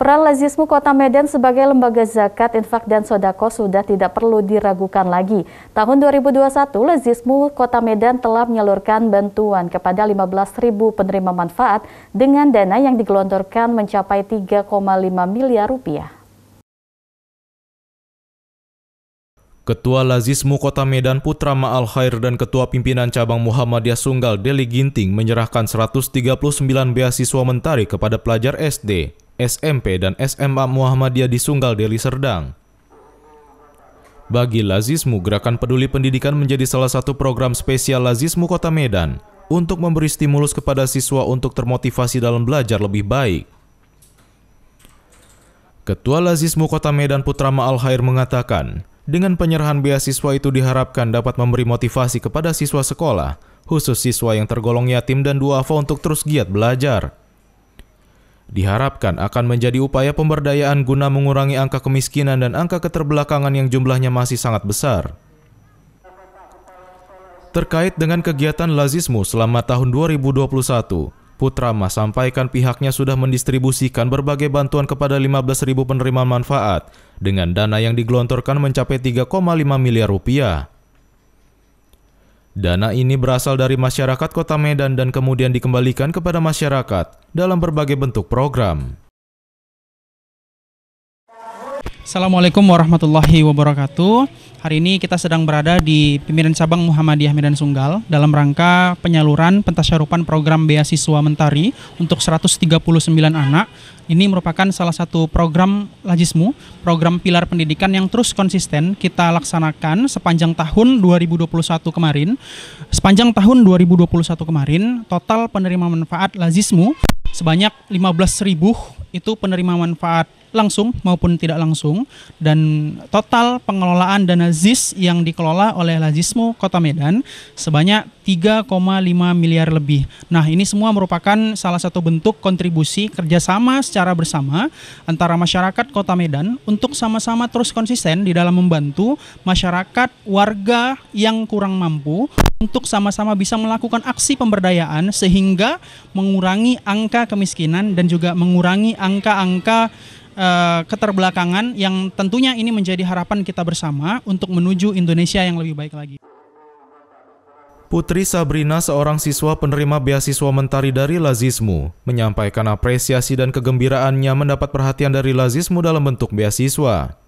Peran Lazismu Kota Medan sebagai lembaga zakat, infak, dan sodako sudah tidak perlu diragukan lagi. Tahun 2021, Lazismu Kota Medan telah menyalurkan bantuan kepada 15.000 penerima manfaat dengan dana yang digelontorkan mencapai 3,5 miliar rupiah. Ketua Lazismu Kota Medan Putra Ma'al Khair dan Ketua Pimpinan Cabang Muhammadiyah Sunggal Deli Ginting menyerahkan 139 beasiswa mentari kepada pelajar SD SMP dan SMA Muhammadiyah di Sunggal Deli Serdang. Bagi Lazismu, Gerakan Peduli Pendidikan menjadi salah satu program spesial Lazismu Kota Medan untuk memberi stimulus kepada siswa untuk termotivasi dalam belajar lebih baik. Ketua Lazismu Kota Medan Putrama Alhair mengatakan, dengan penyerahan beasiswa itu diharapkan dapat memberi motivasi kepada siswa sekolah, khusus siswa yang tergolong yatim dan duafa untuk terus giat belajar diharapkan akan menjadi upaya pemberdayaan guna mengurangi angka kemiskinan dan angka keterbelakangan yang jumlahnya masih sangat besar. Terkait dengan kegiatan Lazismu selama tahun 2021, Mas sampaikan pihaknya sudah mendistribusikan berbagai bantuan kepada 15.000 penerima manfaat dengan dana yang digelontorkan mencapai 3,5 miliar rupiah. Dana ini berasal dari masyarakat Kota Medan dan kemudian dikembalikan kepada masyarakat dalam berbagai bentuk program. Assalamualaikum warahmatullahi wabarakatuh. Hari ini kita sedang berada di Pimpinan Cabang Muhammadiyah Medan Sunggal dalam rangka penyaluran pentasyarupan program beasiswa Mentari untuk 139 anak. Ini merupakan salah satu program Lajismu, program pilar pendidikan yang terus konsisten kita laksanakan sepanjang tahun 2021 kemarin. Sepanjang tahun 2021 kemarin, total penerima manfaat Lajismu sebanyak 15.000 itu penerima manfaat langsung maupun tidak langsung dan total pengelolaan dana ZIS yang dikelola oleh Lazismo Kota Medan sebanyak 3,5 miliar lebih. Nah, ini semua merupakan salah satu bentuk kontribusi kerjasama secara bersama antara masyarakat Kota Medan untuk sama-sama terus konsisten di dalam membantu masyarakat warga yang kurang mampu untuk sama-sama bisa melakukan aksi pemberdayaan sehingga mengurangi angka kemiskinan dan juga mengurangi angka-angka Eh, keterbelakangan yang tentunya ini menjadi harapan kita bersama untuk menuju Indonesia yang lebih baik lagi. Putri Sabrina, seorang siswa penerima beasiswa mentari dari Lazismu, menyampaikan apresiasi dan kegembiraannya mendapat perhatian dari Lazismu dalam bentuk beasiswa.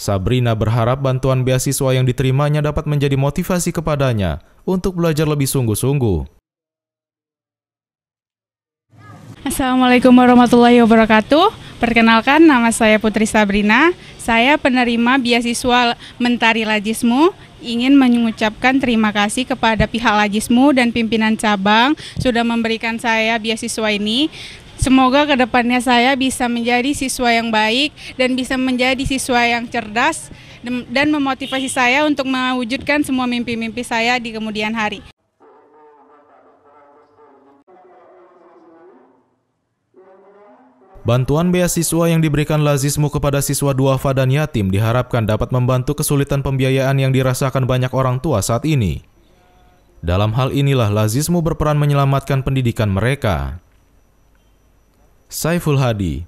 Sabrina berharap bantuan beasiswa yang diterimanya dapat menjadi motivasi kepadanya untuk belajar lebih sungguh-sungguh. Assalamualaikum warahmatullahi wabarakatuh. Perkenalkan nama saya Putri Sabrina. Saya penerima beasiswa Mentari Lajismu ingin mengucapkan terima kasih kepada pihak Lajismu dan pimpinan cabang sudah memberikan saya beasiswa ini. Semoga kedepannya saya bisa menjadi siswa yang baik dan bisa menjadi siswa yang cerdas dan memotivasi saya untuk mewujudkan semua mimpi-mimpi saya di kemudian hari. Bantuan beasiswa yang diberikan Lazismu kepada siswa duafa dan yatim diharapkan dapat membantu kesulitan pembiayaan yang dirasakan banyak orang tua saat ini. Dalam hal inilah Lazismu berperan menyelamatkan pendidikan mereka. Saiful Hadi,